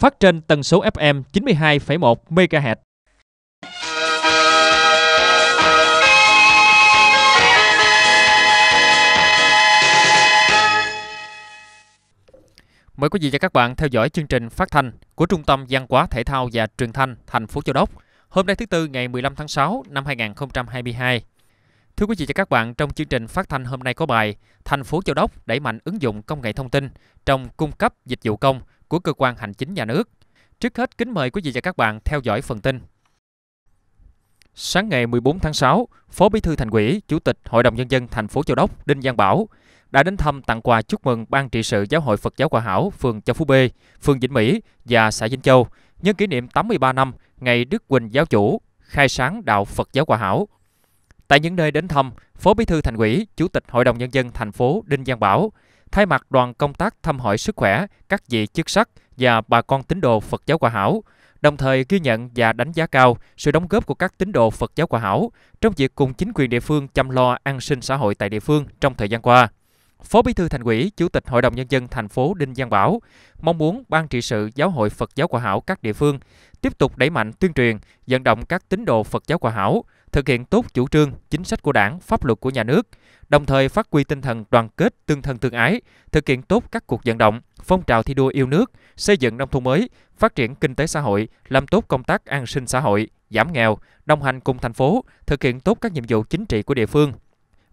phát trên tần số FM 92,1 MHz. Mời quý vị và các bạn theo dõi chương trình phát thanh của Trung tâm Văn hóa Thể thao và Truyền thanh thành phố Châu Đốc hôm nay thứ Tư ngày 15 tháng 6 năm 2022. Thưa quý vị và các bạn, trong chương trình phát thanh hôm nay có bài Thành phố Châu Đốc đẩy mạnh ứng dụng công nghệ thông tin trong cung cấp dịch vụ công của cơ quan hành chính nhà nước. Trước hết kính mời quý vị và các bạn theo dõi phần tin. Sáng ngày 14 tháng 6, Phó Bí thư Thành ủy, Chủ tịch Hội đồng nhân dân thành phố Châu Đốc Đinh Giang Bảo đã đến thăm tặng quà chúc mừng Ban trị sự Giáo hội Phật giáo Hòa Hảo phường Châu Phú B, phường Vĩnh Mỹ và xã Vĩnh Châu nhân kỷ niệm 83 năm ngày Đức Quỳnh giáo chủ khai sáng đạo Phật giáo Hòa Hảo. Tại những nơi đến thăm, Phó Bí thư Thành ủy, Chủ tịch Hội đồng nhân dân thành phố Đinh Giang Bảo Thay mặt đoàn công tác thăm hỏi sức khỏe các vị chức sắc và bà con tín đồ Phật giáo hòa Hảo, đồng thời ghi nhận và đánh giá cao sự đóng góp của các tín đồ Phật giáo hòa Hảo trong việc cùng chính quyền địa phương chăm lo an sinh xã hội tại địa phương trong thời gian qua. Phó Bí thư Thành ủy, Chủ tịch Hội đồng nhân dân thành phố Đinh Giang Bảo mong muốn ban trị sự Giáo hội Phật giáo hòa Hảo các địa phương tiếp tục đẩy mạnh tuyên truyền, vận động các tín đồ Phật giáo hòa Hảo thực hiện tốt chủ trương, chính sách của Đảng, pháp luật của nhà nước, đồng thời phát huy tinh thần đoàn kết, tương thân tương ái, thực hiện tốt các cuộc vận động, phong trào thi đua yêu nước, xây dựng nông thôn mới, phát triển kinh tế xã hội, làm tốt công tác an sinh xã hội, giảm nghèo, đồng hành cùng thành phố, thực hiện tốt các nhiệm vụ chính trị của địa phương,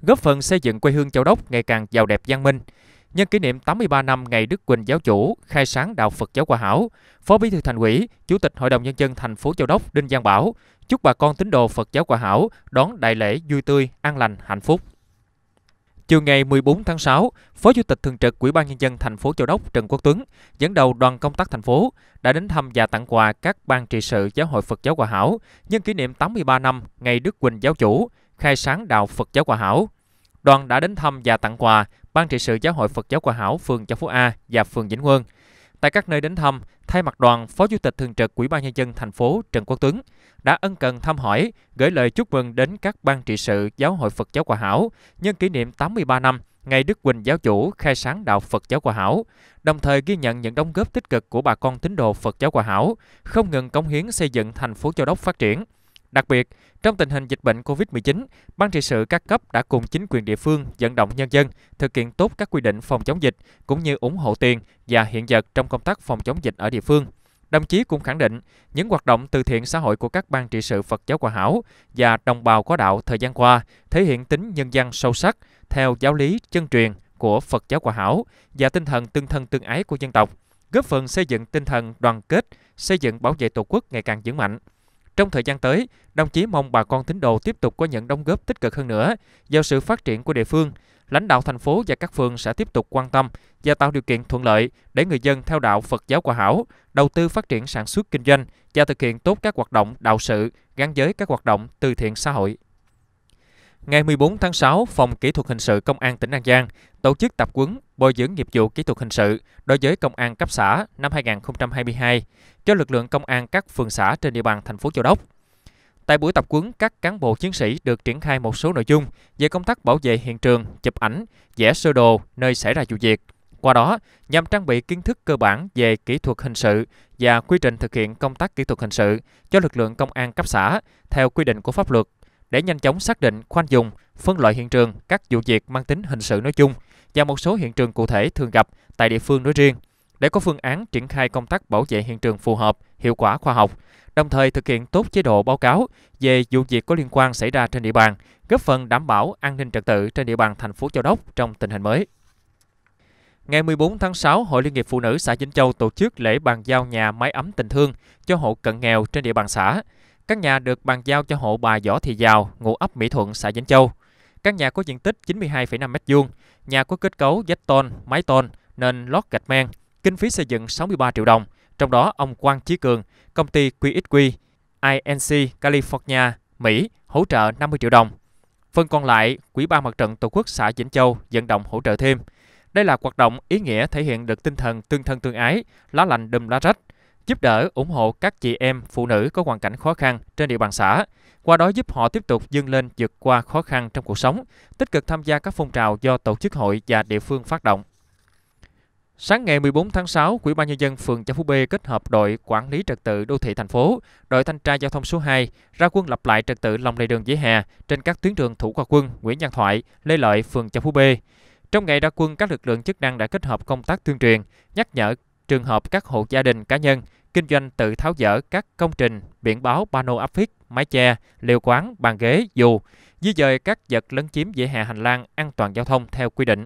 góp phần xây dựng quê hương Châu Đốc ngày càng giàu đẹp văn minh nhân kỷ niệm 83 năm ngày Đức Quỳnh giáo chủ khai sáng đạo Phật giáo Hòa Hảo, Phó Bí thư Thành ủy, Chủ tịch Hội đồng nhân dân thành phố Châu Đốc Đinh Giang Bảo chúc bà con tín đồ Phật giáo Hòa Hảo đón đại lễ vui tươi, an lành, hạnh phúc. Chiều ngày 14 tháng 6, Phó Chủ tịch thường trực Ủy ban nhân dân thành phố Châu Đốc Trần Quốc Tuấn dẫn đầu đoàn công tác thành phố đã đến thăm và tặng quà các ban trị sự Giáo hội Phật giáo Hòa Hảo nhân kỷ niệm 83 năm ngày Đức Quỳnh giáo chủ khai sáng đạo Phật giáo Hòa Hảo đoàn đã đến thăm và tặng quà Ban trị sự Giáo hội Phật giáo Hòa Hảo phường Châu Phú A và phường Vĩnh Quân. Tại các nơi đến thăm, thay mặt đoàn, Phó Chủ tịch Thường trực Ủy ban Nhân dân thành phố Trần Quốc Tuấn đã ân cần thăm hỏi, gửi lời chúc mừng đến các ban trị sự Giáo hội Phật giáo Hòa Hảo nhân kỷ niệm 83 năm ngày Đức Quỳnh Giáo chủ khai sáng đạo Phật giáo Hòa Hảo, đồng thời ghi nhận những đóng góp tích cực của bà con tín đồ Phật giáo Hòa Hảo, không ngừng cống hiến xây dựng thành phố Châu Đốc phát triển – Đặc biệt, trong tình hình dịch bệnh COVID-19, Ban trị sự các cấp đã cùng chính quyền địa phương vận động nhân dân thực hiện tốt các quy định phòng chống dịch cũng như ủng hộ tiền và hiện vật trong công tác phòng chống dịch ở địa phương. Đồng chí cũng khẳng định những hoạt động từ thiện xã hội của các ban trị sự Phật giáo Hòa Hảo và đồng bào có đạo thời gian qua thể hiện tính nhân dân sâu sắc theo giáo lý chân truyền của Phật giáo Hòa Hảo và tinh thần tương thân tương ái của dân tộc, góp phần xây dựng tinh thần đoàn kết, xây dựng bảo vệ Tổ quốc ngày càng vững mạnh. Trong thời gian tới, đồng chí mong bà con tín đồ tiếp tục có những đóng góp tích cực hơn nữa vào sự phát triển của địa phương. Lãnh đạo thành phố và các phường sẽ tiếp tục quan tâm và tạo điều kiện thuận lợi để người dân theo đạo Phật giáo Hòa Hảo, đầu tư phát triển sản xuất kinh doanh và thực hiện tốt các hoạt động đạo sự gắn với các hoạt động từ thiện xã hội. Ngày 14 tháng 6, Phòng Kỹ thuật Hình sự Công an tỉnh An Giang tổ chức tập quấn bồi dưỡng nghiệp vụ kỹ thuật hình sự đối với công an cấp xã năm 2022 cho lực lượng công an các phường xã trên địa bàn thành phố Châu Đốc. Tại buổi tập quấn, các cán bộ chiến sĩ được triển khai một số nội dung về công tác bảo vệ hiện trường, chụp ảnh, vẽ sơ đồ nơi xảy ra vụ việc. Qua đó, nhằm trang bị kiến thức cơ bản về kỹ thuật hình sự và quy trình thực hiện công tác kỹ thuật hình sự cho lực lượng công an cấp xã theo quy định của pháp luật để nhanh chóng xác định, khoanh vùng, phân loại hiện trường các vụ việc mang tính hình sự nói chung và một số hiện trường cụ thể thường gặp tại địa phương nói riêng để có phương án triển khai công tác bảo vệ hiện trường phù hợp, hiệu quả khoa học, đồng thời thực hiện tốt chế độ báo cáo về vụ việc có liên quan xảy ra trên địa bàn, góp phần đảm bảo an ninh trật tự trên địa bàn thành phố Châu Đốc trong tình hình mới. Ngày 14 tháng 6, Hội Liên hiệp Phụ nữ xã Vĩnh Châu tổ chức lễ bàn giao nhà máy ấm tình thương cho hộ cận nghèo trên địa bàn xã. Căn nhà được bàn giao cho hộ bà Võ Thị Giào, ngụ ấp Mỹ Thuận, xã Vĩnh Châu. Căn nhà có diện tích 92,5 m2, nhà có kết cấu vách tôn, mái tôn nên lót gạch men, kinh phí xây dựng 63 triệu đồng, trong đó ông Quang Chí Cường, công ty QXQ, INC California, Mỹ hỗ trợ 50 triệu đồng. Phần còn lại, Quỹ ban Mặt trận Tổ quốc xã Vĩnh Châu vận động hỗ trợ thêm. Đây là hoạt động ý nghĩa thể hiện được tinh thần tương thân tương ái, lá lành đùm lá rách giúp đỡ, ủng hộ các chị em, phụ nữ có hoàn cảnh khó khăn trên địa bàn xã, qua đó giúp họ tiếp tục dâng lên vượt qua khó khăn trong cuộc sống, tích cực tham gia các phong trào do tổ chức hội và địa phương phát động. Sáng ngày 14 tháng 6, quỹ ban nhân dân phường Châu Phú B kết hợp đội quản lý trật tự đô thị thành phố, đội thanh tra giao thông số 2 ra quân lập lại trật tự lòng lề đường vỉa hè trên các tuyến đường Thủ Khoa Quân, Nguyễn Văn Thoại, Lê Lợi, phường Châu Phú B. Trong ngày ra quân, các lực lượng chức năng đã kết hợp công tác tuyên truyền, nhắc nhở trường hợp các hộ gia đình cá nhân kinh doanh tự tháo dỡ các công trình, biển báo, pano áp phích, mái che, liều quán, bàn ghế, dù, di dời các vật lấn chiếm vỉa hè hành lang an toàn giao thông theo quy định.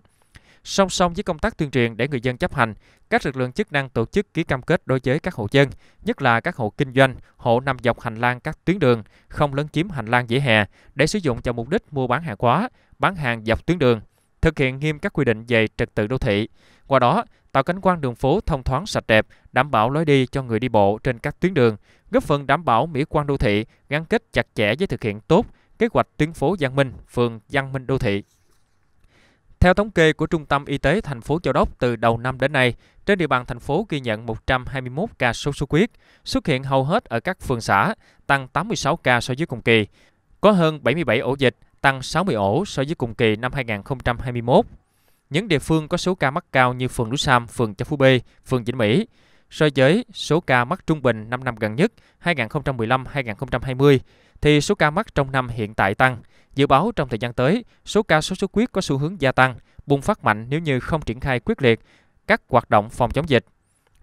Song song với công tác tuyên truyền để người dân chấp hành, các lực lượng chức năng tổ chức ký cam kết đối với các hộ dân, nhất là các hộ kinh doanh, hộ nằm dọc hành lang các tuyến đường, không lấn chiếm hành lang vỉa hè để sử dụng cho mục đích mua bán hàng hóa, bán hàng dọc tuyến đường, thực hiện nghiêm các quy định về trật tự đô thị. Qua đó, tạo cảnh quan đường phố thông thoáng sạch đẹp, đảm bảo lối đi cho người đi bộ trên các tuyến đường, góp phần đảm bảo mỹ quan đô thị gắn kết chặt chẽ với thực hiện tốt kế hoạch tuyến phố Giang Minh, phường Giang Minh đô thị. Theo thống kê của Trung tâm Y tế thành phố Châu Đốc từ đầu năm đến nay, trên địa bàn thành phố ghi nhận 121 ca sốt xuất huyết, xuất hiện hầu hết ở các phường xã, tăng 86 ca so với cùng kỳ. Có hơn 77 ổ dịch, tăng 60 ổ so với cùng kỳ năm 2021. Những địa phương có số ca mắc cao như phường Núi Sam, phường Châu Phú B, phường Vĩnh Mỹ so với số ca mắc trung bình 5 năm gần nhất 2015-2020 thì số ca mắc trong năm hiện tại tăng. Dự báo trong thời gian tới, số ca sốt xuất huyết có xu hướng gia tăng, bùng phát mạnh nếu như không triển khai quyết liệt các hoạt động phòng chống dịch.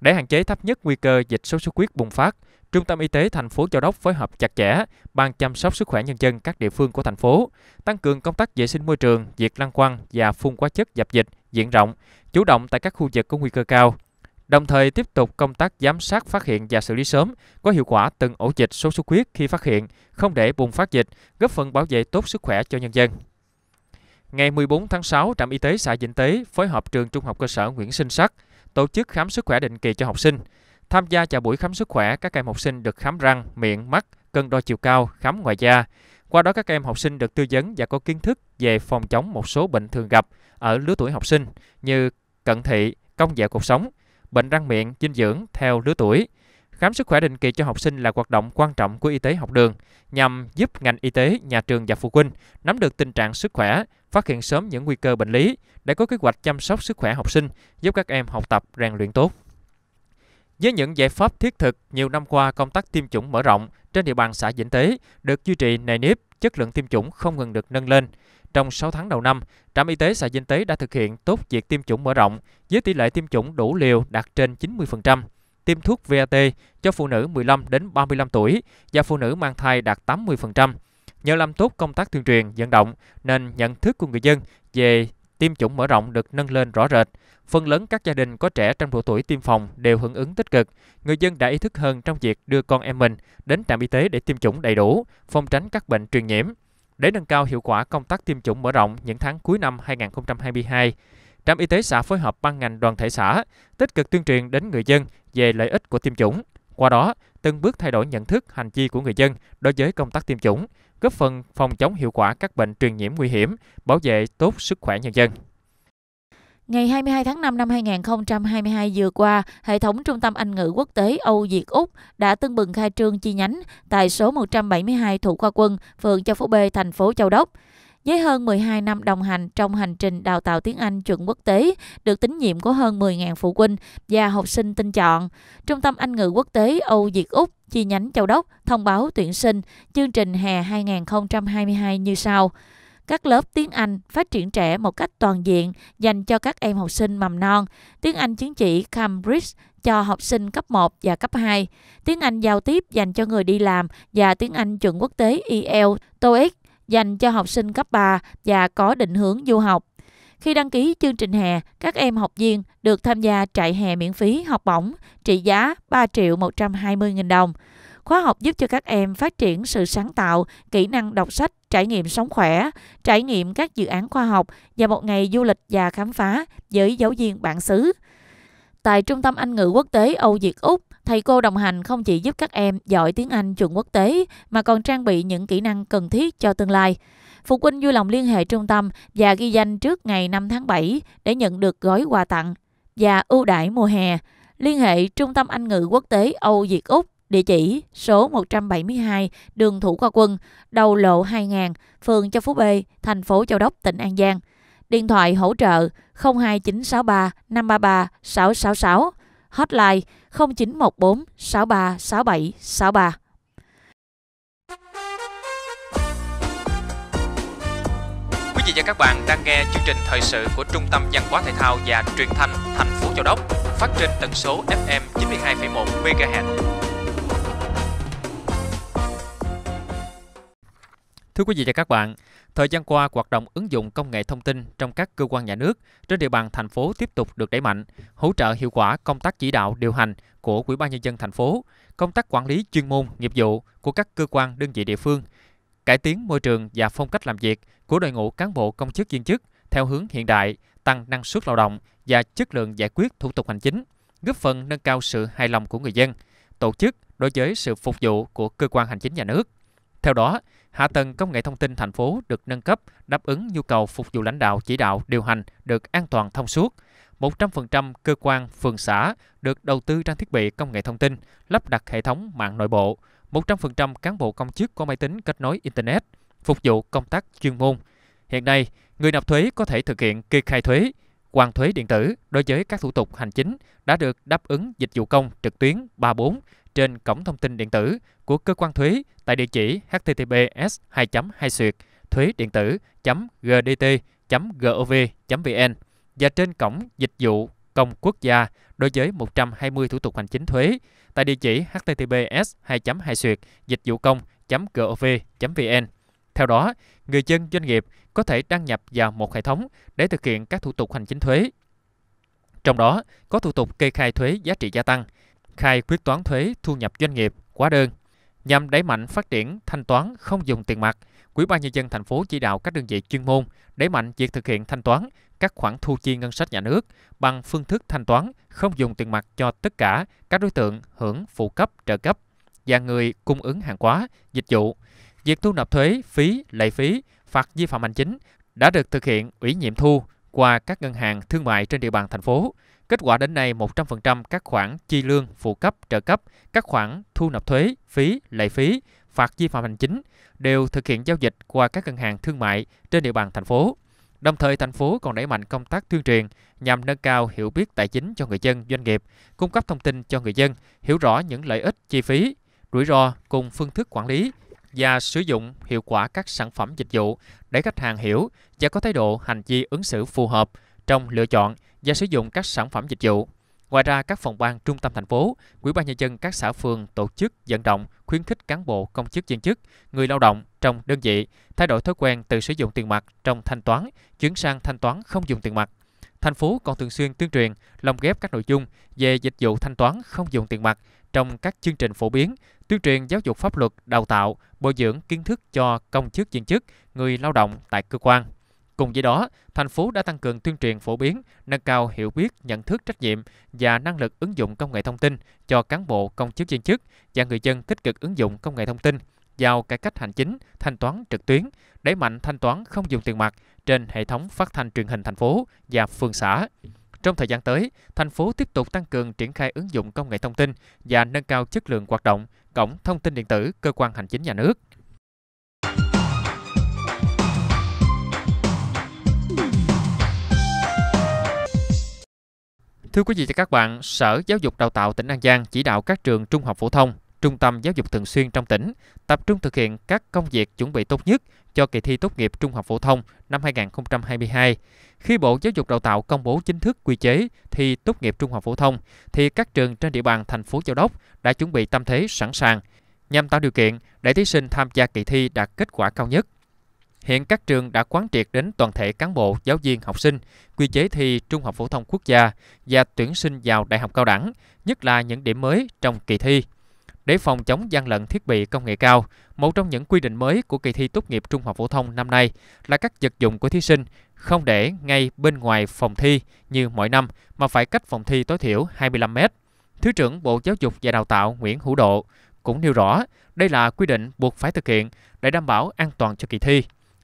Để hạn chế thấp nhất nguy cơ dịch sốt xuất huyết bùng phát, Trung tâm Y tế thành phố Châu Đốc phối hợp chặt chẽ ban chăm sóc sức khỏe nhân dân các địa phương của thành phố, tăng cường công tác vệ sinh môi trường, diệt lăng quăng và phun hóa chất dập dịch diện rộng, chủ động tại các khu vực có nguy cơ cao. Đồng thời tiếp tục công tác giám sát phát hiện và xử lý sớm có hiệu quả từng ổ dịch sốt xuất huyết khi phát hiện, không để bùng phát dịch, góp phần bảo vệ tốt sức khỏe cho nhân dân. Ngày 14 tháng 6, trạm y tế xã Vĩnh Tế phối hợp trường Trung học cơ sở Nguyễn Sinh Sắc tổ chức khám sức khỏe định kỳ cho học sinh. Tham gia vào buổi khám sức khỏe, các em học sinh được khám răng, miệng, mắt, cân đo chiều cao, khám ngoài da. Qua đó các em học sinh được tư vấn và có kiến thức về phòng chống một số bệnh thường gặp ở lứa tuổi học sinh như cận thị, công dạ cuộc sống, bệnh răng miệng, dinh dưỡng theo lứa tuổi. Khám sức khỏe định kỳ cho học sinh là hoạt động quan trọng của y tế học đường nhằm giúp ngành y tế, nhà trường và phụ huynh nắm được tình trạng sức khỏe, phát hiện sớm những nguy cơ bệnh lý để có kế hoạch chăm sóc sức khỏe học sinh, giúp các em học tập rèn luyện tốt. Với những giải pháp thiết thực, nhiều năm qua công tác tiêm chủng mở rộng trên địa bàn xã Vĩnh Tế được duy trì nề nếp, chất lượng tiêm chủng không ngừng được nâng lên. Trong 6 tháng đầu năm, trạm y tế xã Vĩnh Tế đã thực hiện tốt việc tiêm chủng mở rộng với tỷ lệ tiêm chủng đủ liều đạt trên 90%, tiêm thuốc VAT cho phụ nữ 15 đến 35 tuổi và phụ nữ mang thai đạt 80%. Nhờ làm tốt công tác tuyên truyền, vận động nên nhận thức của người dân về tiêm chủng mở rộng được nâng lên rõ rệt. Phần lớn các gia đình có trẻ trong độ tuổi tiêm phòng đều hưởng ứng tích cực. Người dân đã ý thức hơn trong việc đưa con em mình đến trạm y tế để tiêm chủng đầy đủ, phòng tránh các bệnh truyền nhiễm. Để nâng cao hiệu quả công tác tiêm chủng mở rộng những tháng cuối năm 2022, Trạm y tế xã phối hợp ban ngành đoàn thể xã tích cực tuyên truyền đến người dân về lợi ích của tiêm chủng. Qua đó, từng bước thay đổi nhận thức, hành vi của người dân đối với công tác tiêm chủng, góp phần phòng chống hiệu quả các bệnh truyền nhiễm nguy hiểm, bảo vệ tốt sức khỏe nhân dân. Ngày 22 tháng 5 năm 2022 vừa qua, hệ thống Trung tâm Anh ngữ quốc tế Âu Việt Úc đã tưng bừng khai trương chi nhánh tại số 172 Thủ Khoa Quân, phường Châu Phú B, thành phố Châu Đốc. Với hơn 12 năm đồng hành trong hành trình đào tạo tiếng Anh chuẩn quốc tế, được tín nhiệm của hơn 10.000 phụ huynh và học sinh tinh chọn, Trung tâm Anh ngữ quốc tế Âu Việt Úc chi nhánh Châu Đốc thông báo tuyển sinh chương trình hè 2022 như sau các lớp tiếng Anh phát triển trẻ một cách toàn diện dành cho các em học sinh mầm non, tiếng Anh chứng chỉ Cambridge cho học sinh cấp 1 và cấp 2, tiếng Anh giao tiếp dành cho người đi làm và tiếng Anh chuẩn quốc tế IELTS, TOEIC dành cho học sinh cấp 3 và có định hướng du học. Khi đăng ký chương trình hè, các em học viên được tham gia trại hè miễn phí học bổng trị giá 3 triệu 120 nghìn đồng. Khóa học giúp cho các em phát triển sự sáng tạo, kỹ năng đọc sách, trải nghiệm sống khỏe, trải nghiệm các dự án khoa học và một ngày du lịch và khám phá với giáo viên bản xứ. Tại Trung tâm Anh ngữ quốc tế Âu Việt Úc, thầy cô đồng hành không chỉ giúp các em giỏi tiếng Anh chuẩn quốc tế mà còn trang bị những kỹ năng cần thiết cho tương lai. Phụ huynh vui lòng liên hệ trung tâm và ghi danh trước ngày 5 tháng 7 để nhận được gói quà tặng và ưu đãi mùa hè. Liên hệ Trung tâm Anh ngữ quốc tế Âu Việt Úc, địa chỉ số 172 đường Thủ Khoa Quân, đầu lộ 2000, phường Châu Phú B, thành phố Châu Đốc, tỉnh An Giang. Điện thoại hỗ trợ 02963 533 666, hotline 0914 63 63. Quý vị và các bạn đang nghe chương trình thời sự của Trung tâm Văn hóa Thể thao và Truyền thanh thành phố Châu Đốc phát trên tần số FM 92,1 MHz. Thưa quý vị và các bạn, Thời gian qua, hoạt động ứng dụng công nghệ thông tin trong các cơ quan nhà nước trên địa bàn thành phố tiếp tục được đẩy mạnh, hỗ trợ hiệu quả công tác chỉ đạo điều hành của Ủy ban nhân dân thành phố, công tác quản lý chuyên môn, nghiệp vụ của các cơ quan đơn vị địa phương, cải tiến môi trường và phong cách làm việc của đội ngũ cán bộ công chức viên chức theo hướng hiện đại, tăng năng suất lao động và chất lượng giải quyết thủ tục hành chính, góp phần nâng cao sự hài lòng của người dân, tổ chức đối với sự phục vụ của cơ quan hành chính nhà nước. Theo đó, hạ tầng công nghệ thông tin thành phố được nâng cấp, đáp ứng nhu cầu phục vụ lãnh đạo chỉ đạo điều hành được an toàn thông suốt. 100% cơ quan, phường xã được đầu tư trang thiết bị công nghệ thông tin, lắp đặt hệ thống mạng nội bộ. 100% cán bộ công chức có máy tính kết nối Internet, phục vụ công tác chuyên môn. Hiện nay, người nộp thuế có thể thực hiện kê khai thuế, hoàn thuế điện tử đối với các thủ tục hành chính đã được đáp ứng dịch vụ công trực tuyến 34 trên cổng thông tin điện tử của cơ quan thuế tại địa chỉ https 2 2 thuế điện tử gdt gov vn và trên cổng dịch vụ công quốc gia đối với 120 thủ tục hành chính thuế tại địa chỉ https 2 2 dịch vụ công gov vn theo đó, người dân doanh nghiệp có thể đăng nhập vào một hệ thống để thực hiện các thủ tục hành chính thuế. Trong đó có thủ tục kê khai thuế giá trị gia tăng – khai quyết toán thuế thu nhập doanh nghiệp, quá đơn. Nhằm đẩy mạnh phát triển thanh toán không dùng tiền mặt, Ủy ban nhân dân thành phố chỉ đạo các đơn vị chuyên môn đẩy mạnh việc thực hiện thanh toán các khoản thu chi ngân sách nhà nước bằng phương thức thanh toán không dùng tiền mặt cho tất cả các đối tượng hưởng phụ cấp, trợ cấp và người cung ứng hàng hóa, dịch vụ. Việc thu nộp thuế, phí, lệ phí, phạt vi phạm hành chính đã được thực hiện ủy nhiệm thu qua các ngân hàng thương mại trên địa bàn thành phố. Kết quả đến nay 100% các khoản chi lương, phụ cấp, trợ cấp, các khoản thu nộp thuế, phí, lệ phí, phạt vi phạm hành chính đều thực hiện giao dịch qua các ngân hàng thương mại trên địa bàn thành phố. Đồng thời, thành phố còn đẩy mạnh công tác tuyên truyền nhằm nâng cao hiểu biết tài chính cho người dân, doanh nghiệp, cung cấp thông tin cho người dân, hiểu rõ những lợi ích, chi phí, rủi ro cùng phương thức quản lý và sử dụng hiệu quả các sản phẩm dịch vụ để khách hàng hiểu và có thái độ hành vi ứng xử phù hợp trong lựa chọn và sử dụng các sản phẩm dịch vụ. Ngoài ra, các phòng ban trung tâm thành phố, Ủy ban nhân dân các xã phường tổ chức vận động khuyến khích cán bộ, công chức viên chức, người lao động trong đơn vị thay đổi thói quen từ sử dụng tiền mặt trong thanh toán chuyển sang thanh toán không dùng tiền mặt. Thành phố còn thường xuyên tuyên truyền lồng ghép các nội dung về dịch vụ thanh toán không dùng tiền mặt trong các chương trình phổ biến, tuyên truyền giáo dục pháp luật, đào tạo, bồi dưỡng kiến thức cho công chức viên chức, người lao động tại cơ quan. Cùng với đó, thành phố đã tăng cường tuyên truyền phổ biến, nâng cao hiểu biết, nhận thức trách nhiệm và năng lực ứng dụng công nghệ thông tin cho cán bộ, công chức viên chức và người dân tích cực ứng dụng công nghệ thông tin vào cải cách hành chính, thanh toán trực tuyến, đẩy mạnh thanh toán không dùng tiền mặt trên hệ thống phát thanh truyền hình thành phố và phường xã. Trong thời gian tới, thành phố tiếp tục tăng cường triển khai ứng dụng công nghệ thông tin và nâng cao chất lượng hoạt động cổng thông tin điện tử cơ quan hành chính nhà nước. Thưa quý vị và các bạn, Sở Giáo dục Đào tạo tỉnh An Giang chỉ đạo các trường trung học phổ thông, trung tâm giáo dục thường xuyên trong tỉnh tập trung thực hiện các công việc chuẩn bị tốt nhất cho kỳ thi tốt nghiệp trung học phổ thông năm 2022. Khi Bộ Giáo dục Đào tạo công bố chính thức quy chế thi tốt nghiệp trung học phổ thông thì các trường trên địa bàn thành phố Châu Đốc đã chuẩn bị tâm thế sẵn sàng nhằm tạo điều kiện để thí sinh tham gia kỳ thi đạt kết quả cao nhất. Hiện các trường đã quán triệt đến toàn thể cán bộ, giáo viên, học sinh, quy chế thi Trung học phổ thông quốc gia và tuyển sinh vào đại học cao đẳng, nhất là những điểm mới trong kỳ thi. Để phòng chống gian lận thiết bị công nghệ cao, một trong những quy định mới của kỳ thi tốt nghiệp trung học phổ thông năm nay là các vật dụng của thí sinh không để ngay bên ngoài phòng thi như mọi năm mà phải cách phòng thi tối thiểu 25 mét. Thứ trưởng Bộ Giáo dục và Đào tạo Nguyễn Hữu Độ cũng nêu rõ đây là quy định buộc phải thực hiện để đảm bảo an toàn cho kỳ thi.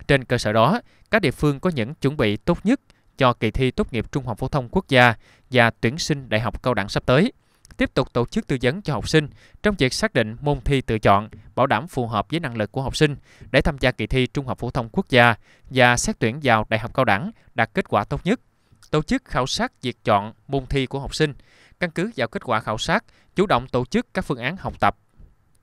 Trên cơ sở đó, các địa phương có những chuẩn bị tốt nhất cho kỳ thi tốt nghiệp trung học phổ thông quốc gia và tuyển sinh đại học cao đẳng sắp tới tiếp tục tổ chức tư vấn cho học sinh trong việc xác định môn thi tự chọn, bảo đảm phù hợp với năng lực của học sinh để tham gia kỳ thi Trung học phổ thông quốc gia và xét tuyển vào đại học cao đẳng đạt kết quả tốt nhất. Tổ chức khảo sát việc chọn môn thi của học sinh, căn cứ vào kết quả khảo sát, chủ động tổ chức các phương án học tập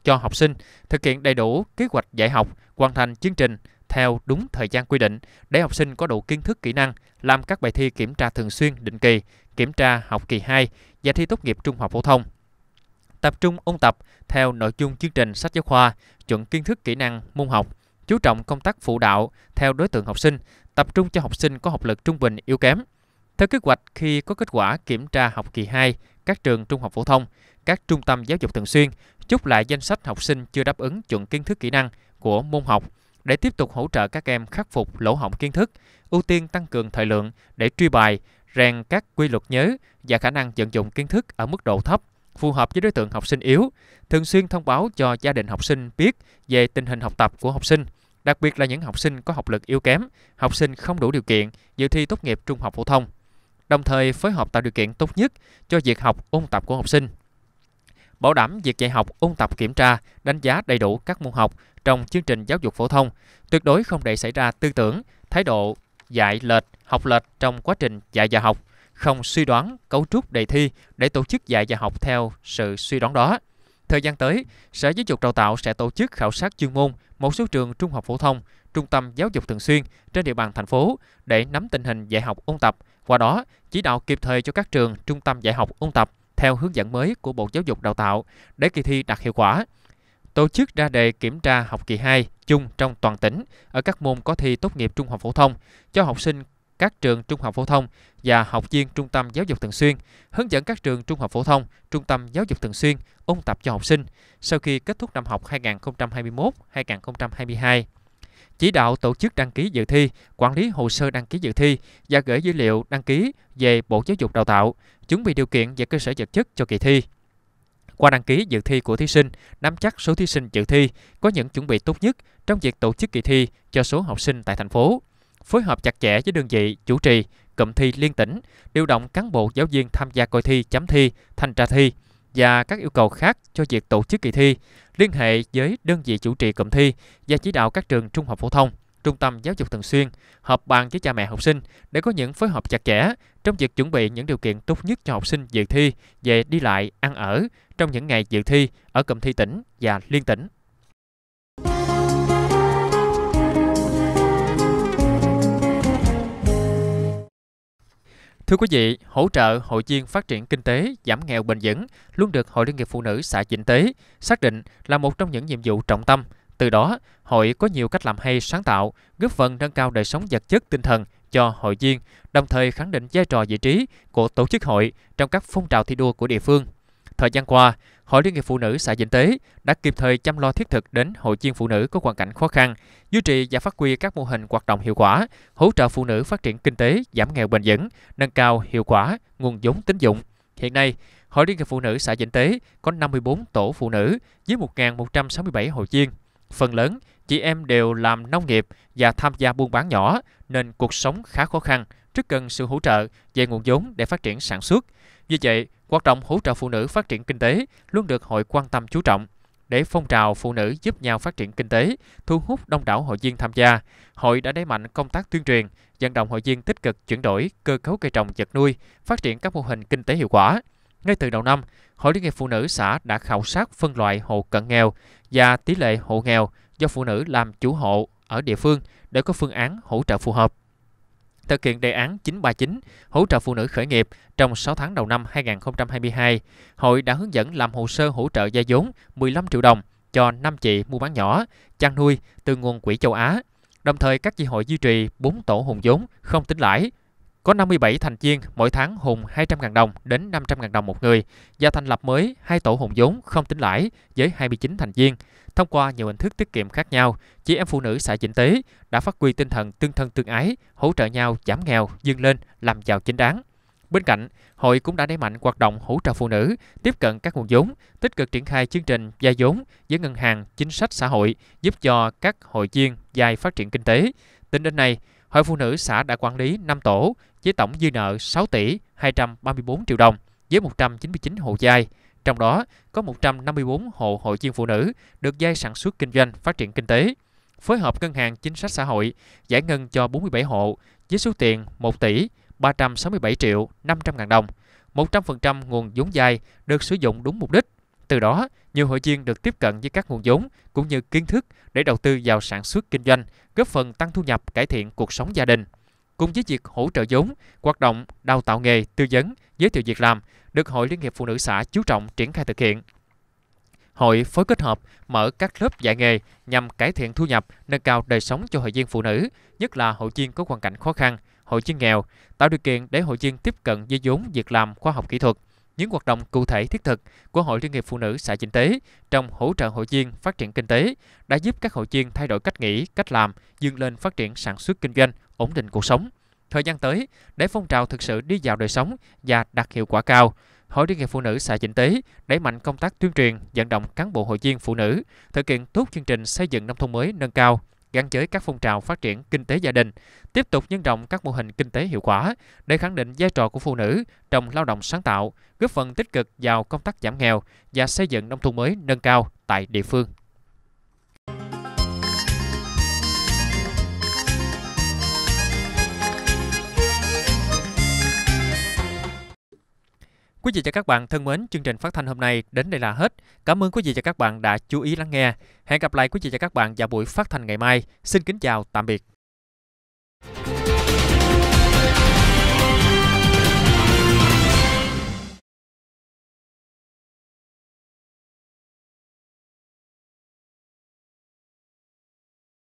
cho học sinh, thực hiện đầy đủ kế hoạch dạy học, hoàn thành chương trình, theo đúng thời gian quy định để học sinh có đủ kiến thức kỹ năng, làm các bài thi kiểm tra thường xuyên định kỳ, kiểm tra học kỳ 2 và thi tốt nghiệp trung học phổ thông. Tập trung ôn tập theo nội dung chương trình sách giáo khoa, chuẩn kiến thức kỹ năng môn học, chú trọng công tác phụ đạo theo đối tượng học sinh, tập trung cho học sinh có học lực trung bình yếu kém. Theo kế hoạch, khi có kết quả kiểm tra học kỳ 2, các trường trung học phổ thông, các trung tâm giáo dục thường xuyên chúc lại danh sách học sinh chưa đáp ứng chuẩn kiến thức kỹ năng của môn học để tiếp tục hỗ trợ các em khắc phục lỗ hỏng kiến thức, ưu tiên tăng cường thời lượng để truy bài, rèn các quy luật nhớ và khả năng vận dụng kiến thức ở mức độ thấp, phù hợp với đối tượng học sinh yếu, thường xuyên thông báo cho gia đình học sinh biết về tình hình học tập của học sinh, đặc biệt là những học sinh có học lực yếu kém, học sinh không đủ điều kiện dự thi tốt nghiệp trung học phổ thông. Đồng thời phối hợp tạo điều kiện tốt nhất cho việc học ôn tập của học sinh bảo đảm việc dạy học, ôn tập kiểm tra, đánh giá đầy đủ các môn học trong chương trình giáo dục phổ thông, tuyệt đối không để xảy ra tư tưởng, thái độ dạy lệch, học lệch trong quá trình dạy và học, không suy đoán cấu trúc đề thi để tổ chức dạy và học theo sự suy đoán đó. Thời gian tới, Sở Giáo dục Đào tạo sẽ tổ chức khảo sát chuyên môn một số trường trung học phổ thông, trung tâm giáo dục thường xuyên trên địa bàn thành phố để nắm tình hình dạy học ôn tập, qua đó chỉ đạo kịp thời cho các trường trung tâm dạy học ôn tập theo hướng dẫn mới của Bộ Giáo dục Đào tạo để kỳ thi đạt hiệu quả. Tổ chức ra đề kiểm tra học kỳ 2 chung trong toàn tỉnh ở các môn có thi tốt nghiệp trung học phổ thông cho học sinh các trường trung học phổ thông và học viên trung tâm giáo dục thường xuyên, hướng dẫn các trường trung học phổ thông, trung tâm giáo dục thường xuyên ôn tập cho học sinh sau khi kết thúc năm học 2021-2022 chỉ đạo tổ chức đăng ký dự thi, quản lý hồ sơ đăng ký dự thi và gửi dữ liệu đăng ký về Bộ Giáo dục Đào tạo, chuẩn bị điều kiện và cơ sở vật chất cho kỳ thi. Qua đăng ký dự thi của thí sinh, nắm chắc số thí sinh dự thi, có những chuẩn bị tốt nhất trong việc tổ chức kỳ thi cho số học sinh tại thành phố, phối hợp chặt chẽ với đơn vị chủ trì, cụm thi liên tỉnh, điều động cán bộ giáo viên tham gia coi thi chấm thi, thanh tra thi, và các yêu cầu khác cho việc tổ chức kỳ thi, liên hệ với đơn vị chủ trì cụm thi và chỉ đạo các trường trung học phổ thông, trung tâm giáo dục thường xuyên, họp bàn với cha mẹ học sinh để có những phối hợp chặt chẽ trong việc chuẩn bị những điều kiện tốt nhất cho học sinh dự thi về đi lại, ăn ở trong những ngày dự thi ở cụm thi tỉnh và liên tỉnh. Thưa quý vị, hỗ trợ hội viên phát triển kinh tế, giảm nghèo bền vững luôn được Hội Liên hiệp Phụ nữ xã Vĩnh Tế xác định là một trong những nhiệm vụ trọng tâm. Từ đó, hội có nhiều cách làm hay sáng tạo, góp phần nâng cao đời sống vật chất tinh thần cho hội viên, đồng thời khẳng định vai trò vị trí của tổ chức hội trong các phong trào thi đua của địa phương. Thời gian qua, Hội Liên hiệp Phụ nữ xã Vĩnh Tế đã kịp thời chăm lo thiết thực đến hội viên phụ nữ có hoàn cảnh khó khăn, duy trì và phát huy các mô hình hoạt động hiệu quả, hỗ trợ phụ nữ phát triển kinh tế, giảm nghèo bền vững, nâng cao hiệu quả nguồn vốn tín dụng. Hiện nay, Hội Liên hiệp Phụ nữ xã Vĩnh Tế có 54 tổ phụ nữ với 1.167 hội viên. Phần lớn, chị em đều làm nông nghiệp và tham gia buôn bán nhỏ nên cuộc sống khá khó khăn, rất cần sự hỗ trợ về nguồn vốn để phát triển sản xuất. Như vậy, Hoạt động hỗ trợ phụ nữ phát triển kinh tế luôn được hội quan tâm chú trọng. Để phong trào phụ nữ giúp nhau phát triển kinh tế, thu hút đông đảo hội viên tham gia, hội đã đẩy mạnh công tác tuyên truyền, vận động hội viên tích cực chuyển đổi cơ cấu cây trồng vật nuôi, phát triển các mô hình kinh tế hiệu quả. Ngay từ đầu năm, Hội Liên hiệp Phụ nữ xã đã khảo sát phân loại hộ cận nghèo và tỷ lệ hộ nghèo do phụ nữ làm chủ hộ ở địa phương để có phương án hỗ trợ phù hợp thực hiện đề án 939 hỗ trợ phụ nữ khởi nghiệp trong 6 tháng đầu năm 2022, hội đã hướng dẫn làm hồ sơ hỗ trợ gia vốn 15 triệu đồng cho 5 chị mua bán nhỏ, chăn nuôi từ nguồn quỹ châu Á. Đồng thời các chi hội duy trì 4 tổ hùng vốn không tính lãi có 57 thành viên mỗi tháng hùng 200.000 đồng đến 500.000 đồng một người và thành lập mới hai tổ hùng vốn không tính lãi với 29 thành viên Thông qua nhiều hình thức tiết kiệm khác nhau, chị em phụ nữ xã Vĩnh Tế đã phát huy tinh thần tương thân tương ái, hỗ trợ nhau giảm nghèo, vươn lên, làm giàu chính đáng. Bên cạnh, hội cũng đã đẩy mạnh hoạt động hỗ trợ phụ nữ tiếp cận các nguồn vốn, tích cực triển khai chương trình gia vốn với ngân hàng, chính sách xã hội giúp cho các hội viên dài phát triển kinh tế. Tính đến nay, Hội phụ nữ xã đã quản lý 5 tổ với tổng dư nợ 6 tỷ 234 triệu đồng với 199 hộ giai. Trong đó có 154 hộ hội viên phụ nữ được dây sản xuất kinh doanh phát triển kinh tế, phối hợp ngân hàng chính sách xã hội giải ngân cho 47 hộ với số tiền 1 tỷ 367 triệu 500 ngàn đồng. 100% nguồn vốn dài được sử dụng đúng mục đích. Từ đó, nhiều hội viên được tiếp cận với các nguồn vốn cũng như kiến thức để đầu tư vào sản xuất kinh doanh, góp phần tăng thu nhập, cải thiện cuộc sống gia đình. Cùng với việc hỗ trợ vốn, hoạt động đào tạo nghề, tư vấn, giới thiệu việc làm được Hội Liên hiệp Phụ nữ xã chú trọng triển khai thực hiện. Hội phối kết hợp mở các lớp dạy nghề nhằm cải thiện thu nhập, nâng cao đời sống cho hội viên phụ nữ, nhất là hội viên có hoàn cảnh khó khăn, hội viên nghèo, tạo điều kiện để hội viên tiếp cận với vốn việc làm khoa học kỹ thuật. Những hoạt động cụ thể thiết thực của Hội Liên hiệp Phụ nữ xã Chỉnh Tế trong hỗ trợ hội viên phát triển kinh tế đã giúp các hội viên thay đổi cách nghĩ, cách làm, dương lên phát triển sản xuất kinh doanh, ổn định cuộc sống. Thời gian tới, để phong trào thực sự đi vào đời sống và đạt hiệu quả cao, Hội Liên hiệp Phụ nữ xã Chỉnh Tế đẩy mạnh công tác tuyên truyền, vận động cán bộ hội viên phụ nữ thực hiện tốt chương trình xây dựng nông thôn mới nâng cao, gắn với các phong trào phát triển kinh tế gia đình, tiếp tục nhân rộng các mô hình kinh tế hiệu quả để khẳng định vai trò của phụ nữ trong lao động sáng tạo, góp phần tích cực vào công tác giảm nghèo và xây dựng nông thôn mới nâng cao tại địa phương. Quý vị và các bạn thân mến, chương trình phát thanh hôm nay đến đây là hết. Cảm ơn quý vị và các bạn đã chú ý lắng nghe. Hẹn gặp lại quý vị và các bạn vào buổi phát thanh ngày mai. Xin kính chào, tạm biệt.